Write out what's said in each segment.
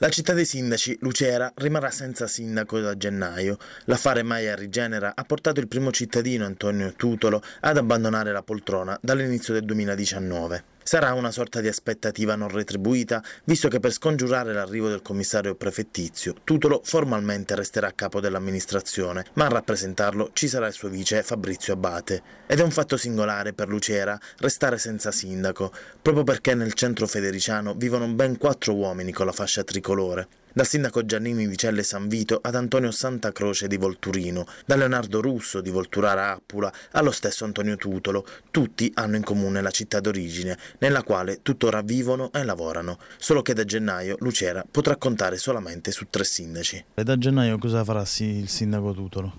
La città dei sindaci, Lucera, rimarrà senza sindaco da gennaio. L'affare Maia Rigenera ha portato il primo cittadino, Antonio Tutolo, ad abbandonare la poltrona dall'inizio del 2019. Sarà una sorta di aspettativa non retribuita, visto che per scongiurare l'arrivo del commissario prefettizio, Tutolo formalmente resterà a capo dell'amministrazione, ma a rappresentarlo ci sarà il suo vice Fabrizio Abate. Ed è un fatto singolare per Lucera restare senza sindaco, proprio perché nel centro federiciano vivono ben quattro uomini con la fascia tricolore dal sindaco Giannini Vicelle Celle San Vito ad Antonio Santa Croce di Volturino, da Leonardo Russo di Volturara Appula allo stesso Antonio Tutolo, tutti hanno in comune la città d'origine, nella quale tuttora vivono e lavorano, solo che da gennaio Lucera potrà contare solamente su tre sindaci. E da gennaio cosa farà il sindaco Tutolo?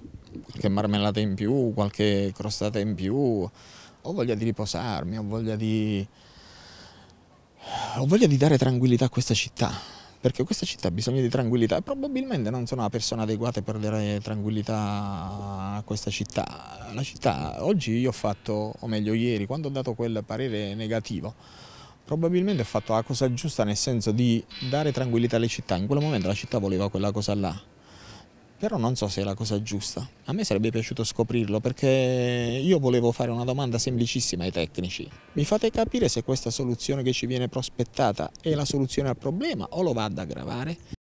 Qualche marmellata in più, qualche crostata in più, ho voglia di riposarmi, ho voglia di... ho voglia di dare tranquillità a questa città perché questa città ha bisogno di tranquillità e probabilmente non sono la persona adeguata per dare tranquillità a questa città. La città, oggi io ho fatto, o meglio ieri, quando ho dato quel parere negativo, probabilmente ho fatto la cosa giusta nel senso di dare tranquillità alle città, in quel momento la città voleva quella cosa là però non so se è la cosa giusta. A me sarebbe piaciuto scoprirlo perché io volevo fare una domanda semplicissima ai tecnici. Mi fate capire se questa soluzione che ci viene prospettata è la soluzione al problema o lo va ad aggravare?